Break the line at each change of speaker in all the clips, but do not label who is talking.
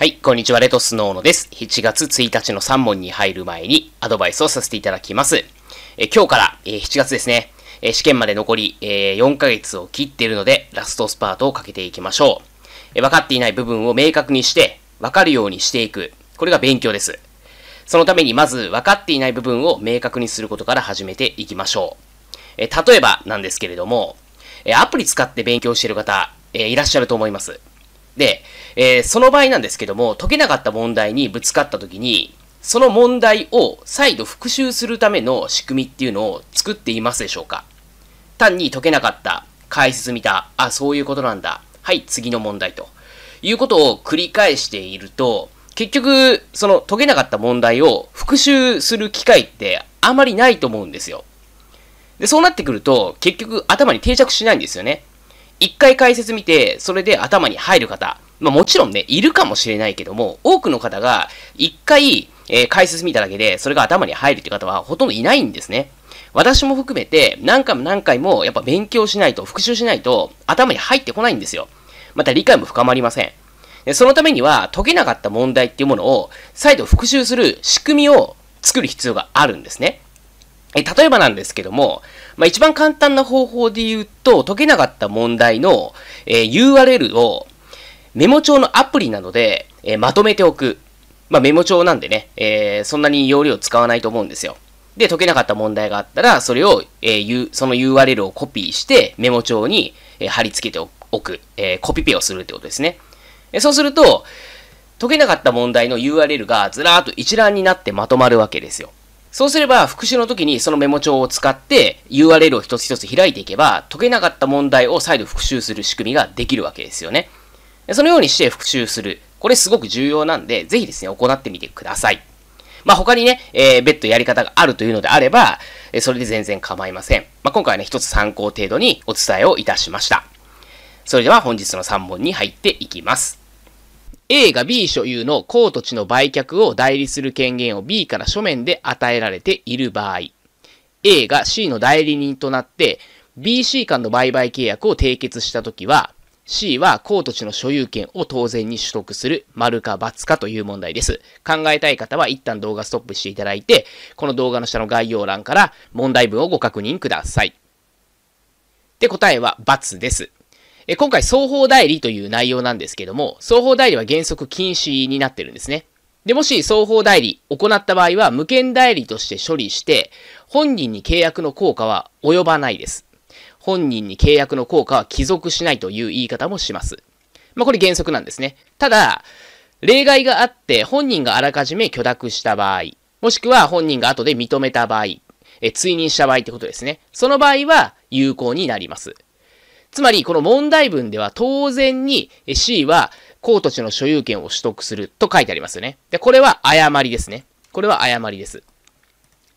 はい、こんにちは、レトスノーノです。7月1日の3問に入る前にアドバイスをさせていただきます。え今日から、え7月ですね、え試験まで残り、え4ヶ月を切っているので、ラストスパートをかけていきましょう。え分かっていない部分を明確にして、分かるようにしていく。これが勉強です。そのためにまず分かっていない部分を明確にすることから始めていきましょう。え例えばなんですけれども、えアプリ使って勉強している方、えいらっしゃると思います。で、えー、その場合なんですけども、解けなかった問題にぶつかった時に、その問題を再度復習するための仕組みっていうのを作っていますでしょうか単に解けなかった、解説見た、あ、そういうことなんだ、はい、次の問題と。いうことを繰り返していると、結局、その解けなかった問題を復習する機会ってあまりないと思うんですよ。で、そうなってくると、結局頭に定着しないんですよね。一回解説見て、それで頭に入る方、まあ、もちろんね、いるかもしれないけども、多くの方が一回、えー、解説見ただけで、それが頭に入るって方はほとんどいないんですね。私も含めて、何回も何回もやっぱ勉強しないと、復習しないと、頭に入ってこないんですよ。また理解も深まりません。でそのためには、解けなかった問題っていうものを、再度復習する仕組みを作る必要があるんですね。え例えばなんですけども、まあ、一番簡単な方法で言うと、解けなかった問題の、え URL をメモ帳のアプリなどで、えまとめておく。まあ、メモ帳なんでね、えー、そんなに容量使わないと思うんですよ。で、解けなかった問題があったら、それを、えー、その URL をコピーして、メモ帳に、えー、貼り付けておく、えー、コピペをするってことですね。えそうすると、解けなかった問題の URL がずらーっと一覧になってまとまるわけですよ。そうすれば、復習の時にそのメモ帳を使って URL を一つ一つ開いていけば、解けなかった問題を再度復習する仕組みができるわけですよね。そのようにして復習する。これすごく重要なんで、ぜひですね、行ってみてください。まあ、他にね、えー、別途やり方があるというのであれば、えそれで全然構いません。まあ、今回はね、一つ参考程度にお伝えをいたしました。それでは本日の3問に入っていきます。A が B 所有の公土地の売却を代理する権限を B から書面で与えられている場合、A が C の代理人となって BC 間の売買契約を締結したときは、C は公土地の所有権を当然に取得する、丸か×かという問題です。考えたい方は一旦動画ストップしていただいて、この動画の下の概要欄から問題文をご確認ください。で、答えは×です。え今回、双方代理という内容なんですけども、双方代理は原則禁止になってるんですね。で、もし双方代理行った場合は、無権代理として処理して、本人に契約の効果は及ばないです。本人に契約の効果は帰属しないという言い方もします。まあ、これ原則なんですね。ただ、例外があって、本人があらかじめ許諾した場合、もしくは本人が後で認めた場合、え追認した場合ってことですね。その場合は有効になります。つまり、この問題文では当然に C は公土地の所有権を取得すると書いてありますよね。で、これは誤りですね。これは誤りです。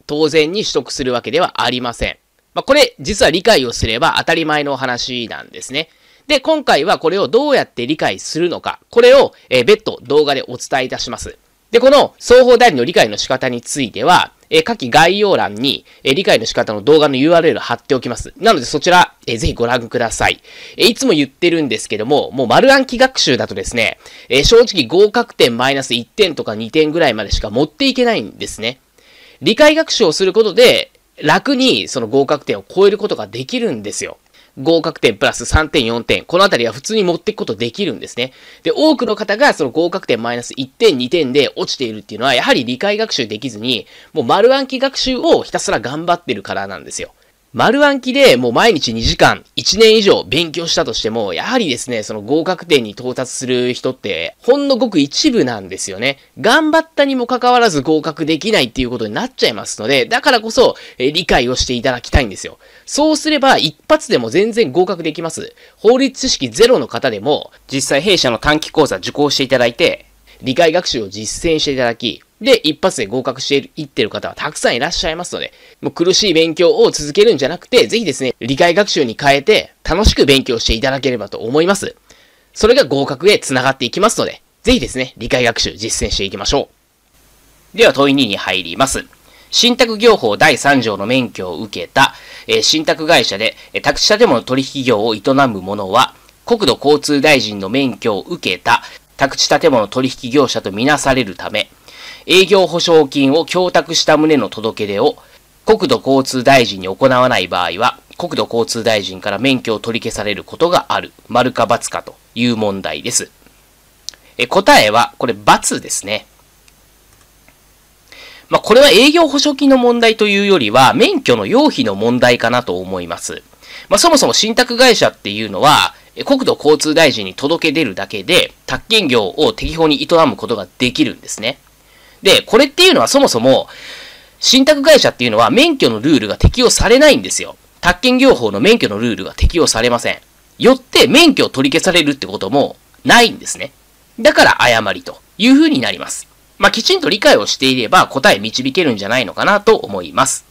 当然に取得するわけではありません。まあ、これ、実は理解をすれば当たり前の話なんですね。で、今回はこれをどうやって理解するのか、これを、え別途動画でお伝えいたします。で、この双方代理の理解の仕方については、えー、下記概要欄に、えー、理解の仕方の動画の URL 貼っておきます。なのでそちら、えー、ぜひご覧ください。えいつも言ってるんですけども、もう丸暗記学習だとですね、え正直合格点マイナス1点とか2点ぐらいまでしか持っていけないんですね。理解学習をすることで、楽にその合格点を超えることができるんですよ。合格点プラス3点4点、このあたりは普通に持っていくことできるんですね。で、多くの方がその合格点マイナス1点2点で落ちているっていうのは、やはり理解学習できずに、もう丸暗記学習をひたすら頑張ってるからなんですよ。丸暗記でもう毎日2時間、1年以上勉強したとしても、やはりですね、その合格点に到達する人って、ほんのごく一部なんですよね。頑張ったにもかかわらず合格できないっていうことになっちゃいますので、だからこそ、え理解をしていただきたいんですよ。そうすれば、一発でも全然合格できます。法律知識ゼロの方でも、実際弊社の短期講座受講していただいて、理解学習を実践していただき、で、一発で合格していってる方はたくさんいらっしゃいますので、もう苦しい勉強を続けるんじゃなくて、ぜひですね、理解学習に変えて、楽しく勉強していただければと思います。それが合格へ繋がっていきますので、ぜひですね、理解学習実践していきましょう。では問い2に入ります。信託業法第3条の免許を受けた、えー、信託会社で、えー、宅地建物取引業を営む者は、国土交通大臣の免許を受けた宅地建物取引業者とみなされるため、営業保証金を供託した旨の届け出を国土交通大臣に行わない場合は、国土交通大臣から免許を取り消されることがある。丸か×かという問題です。え答えは、これ×ですね。まあ、これは営業保証金の問題というよりは、免許の要否の問題かなと思います。まあ、そもそも信託会社っていうのは、国土交通大臣に届け出るだけで、宅建業を適法に営むことができるんですね。で、これっていうのはそもそも、信託会社っていうのは免許のルールが適用されないんですよ。宅建業法の免許のルールが適用されません。よって免許を取り消されるってこともないんですね。だから誤りという風になります。まあ、きちんと理解をしていれば答え導けるんじゃないのかなと思います。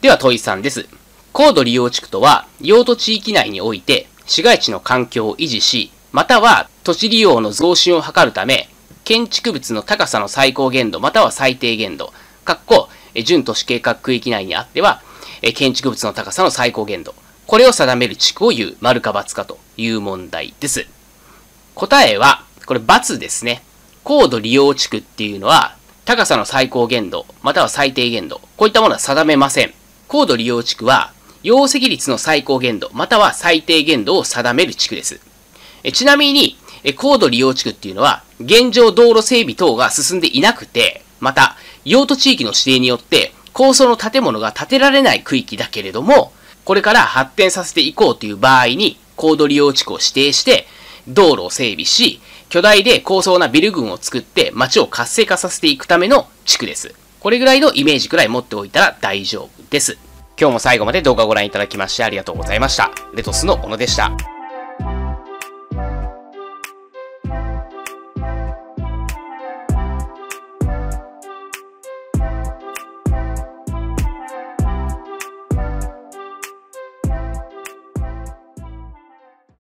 では問いさんです。高度利用地区とは、用途地域内において市街地の環境を維持し、または土地利用の増進を図るため、建築物の高さの最高限度または最低限度、かっこ、準都市計画区域内にあっては、建築物の高さの最高限度。これを定める地区を言う、丸か×かという問題です。答えは、これ×ですね。高度利用地区っていうのは、高さの最高限度、または最低限度、こういったものは定めません。高度利用地区は、容積率の最高限度、または最低限度を定める地区です。えちなみに、え高度利用地区っていうのは、現状道路整備等が進んでいなくて、また、用途地域の指定によって、高層の建物が建てられない区域だけれども、これから発展させていこうという場合に、高度利用地区を指定して、道路を整備し、巨大で高層なビル群を作って街を活性化させていくための地区です。これぐらいのイメージくらい持っておいたら大丈夫です。今日も最後まで動画をご覧いただきましてありがとうございました。レトスの小野でした。